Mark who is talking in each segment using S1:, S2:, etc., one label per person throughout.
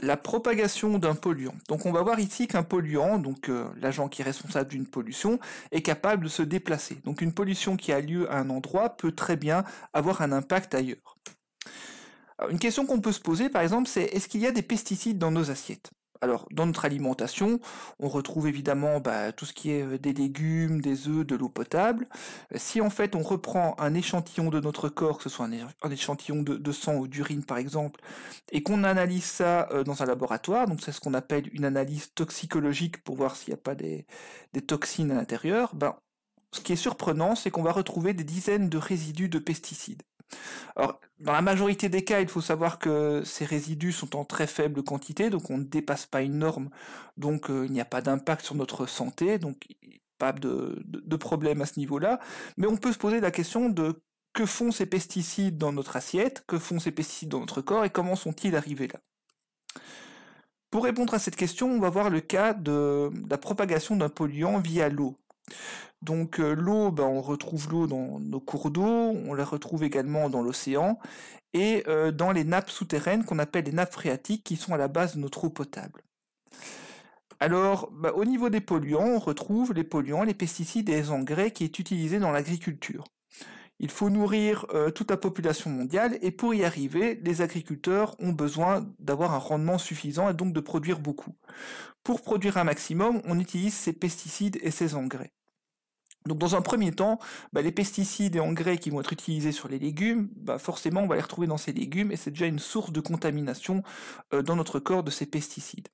S1: la propagation d'un polluant. Donc on va voir ici qu'un polluant, donc euh, l'agent qui est responsable d'une pollution, est capable de se déplacer. Donc une pollution qui a lieu à un endroit peut très bien avoir un impact ailleurs. une question qu'on peut se poser par exemple, c'est est-ce qu'il y a des pesticides dans nos assiettes alors dans notre alimentation, on retrouve évidemment bah, tout ce qui est euh, des légumes, des œufs, de l'eau potable. Si en fait on reprend un échantillon de notre corps, que ce soit un, échantillon de, sang ou d'urine par exemple, et qu'on analyse ça euh, dans un laboratoire, donc c'est ce qu'on appelle une analyse toxicologique pour voir s'il n'y a pas des, toxines à l'intérieur, ben, ce qui est surprenant, c'est qu'on va retrouver des dizaines de résidus de pesticides. Alors, dans la majorité des cas, il faut savoir que ces résidus sont en très faible quantité, donc on ne dépasse pas une norme, donc euh, il n'y a pas d'impact sur notre santé, donc pas de, problème à ce niveau-là. Mais on peut se poser la question de que font ces pesticides dans notre assiette, que font ces pesticides dans notre corps et comment sont-ils arrivés là Pour répondre à cette question, on va voir le cas de la propagation d'un polluant via l'eau. Donc euh, l'eau, ben, on retrouve l'eau dans nos cours d'eau, on la retrouve également dans l'océan et euh, dans les nappes souterraines qu'on appelle les nappes phréatiques qui sont à la base de notre eau potable. Alors ben, au niveau des polluants, on retrouve les polluants, les pesticides et les engrais qui est utilisé dans l'agriculture. Il faut nourrir euh, toute la population mondiale et pour y arriver, les agriculteurs ont besoin d'avoir un rendement suffisant et donc de produire beaucoup. Pour produire un maximum, on utilise ces pesticides et ces engrais. Donc dans un premier temps, bah, les pesticides et engrais qui vont être utilisés sur les légumes, bah, forcément on va les retrouver dans ces légumes et c'est déjà une source de contamination euh, dans notre corps de ces pesticides.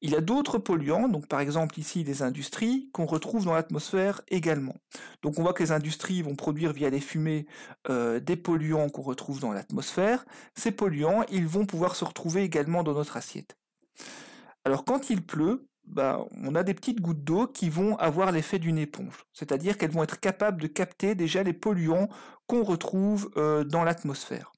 S1: Il y a d'autres polluants, donc par exemple ici des industries, qu'on retrouve dans l'atmosphère également. Donc on voit que les industries vont produire via les fumées euh, des polluants qu'on retrouve dans l'atmosphère. Ces polluants, ils vont pouvoir se retrouver également dans notre assiette. Alors quand il pleut, bah, on a des petites gouttes d'eau qui vont avoir l'effet d'une éponge, c'est-à-dire qu'elles vont être capables de capter déjà les polluants qu'on retrouve euh, dans l'atmosphère.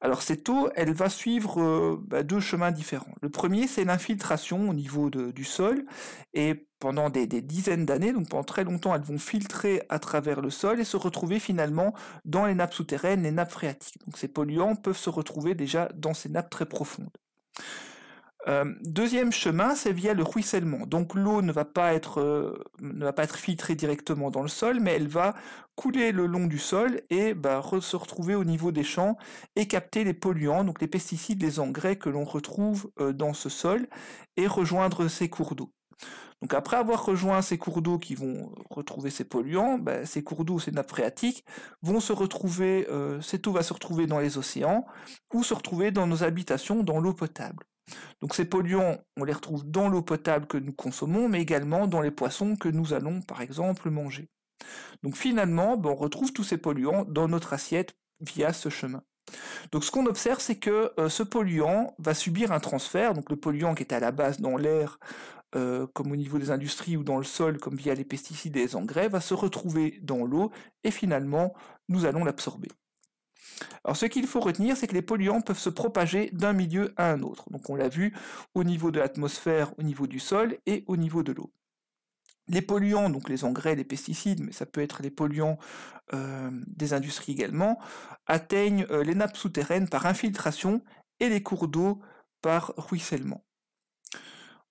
S1: Alors cette eau, elle va suivre euh, bah, deux chemins différents. Le premier, c'est l'infiltration au niveau du sol, et pendant des, des dizaines d'années, donc pendant très longtemps, elles vont filtrer à travers le sol et se retrouver finalement dans les nappes souterraines, les nappes phréatiques. Donc ces polluants peuvent se retrouver déjà dans ces nappes très profondes. Euh, deuxième chemin, c'est via le ruissellement. Donc l'eau ne va pas être euh, ne va pas être filtrée directement dans le sol, mais elle va couler le long du sol et bah, se retrouver au niveau des champs et capter les polluants, donc les pesticides, les engrais que l'on retrouve euh, dans ce sol et rejoindre ces cours d'eau. Donc après avoir rejoint ces cours d'eau qui vont retrouver ces polluants, ben, ces cours d'eau, ces nappes phréatiques, vont se retrouver, euh, cette eau va se retrouver dans les océans ou se retrouver dans nos habitations, dans l'eau potable. Donc ces polluants, on les retrouve dans l'eau potable que nous consommons, mais également dans les poissons que nous allons, par exemple, manger. Donc finalement, ben, on retrouve tous ces polluants dans notre assiette via ce chemin. Donc ce qu'on observe, c'est que euh, ce polluant va subir un transfert, donc le polluant qui est à la base dans l'air, euh, comme au niveau des industries ou dans le sol, comme via les pesticides et les engrais, va se retrouver dans l'eau et finalement nous allons l'absorber. Alors ce qu'il faut retenir, c'est que les polluants peuvent se propager d'un milieu à un autre. Donc on l'a vu au niveau de l'atmosphère, au niveau du sol et au niveau de l'eau. Les polluants, donc les engrais, les pesticides, mais ça peut être les polluants euh, des industries également, atteignent euh, les nappes souterraines par infiltration et les cours d'eau par ruissellement.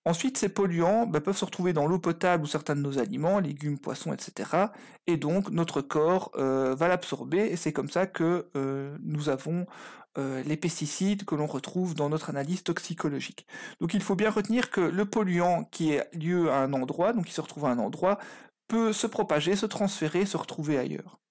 S1: Ensuite, ces polluants bah, peuvent se retrouver dans l'eau potable ou certains de nos aliments, légumes, poissons, etc. Et donc, notre corps euh, va l'absorber et c'est comme ça que euh, nous avons euh, les pesticides que l'on retrouve dans notre analyse toxicologique. Donc, il faut bien retenir que le polluant qui est lieu à un endroit, donc qui se retrouve à un endroit, peut se propager, se transférer, se retrouver ailleurs.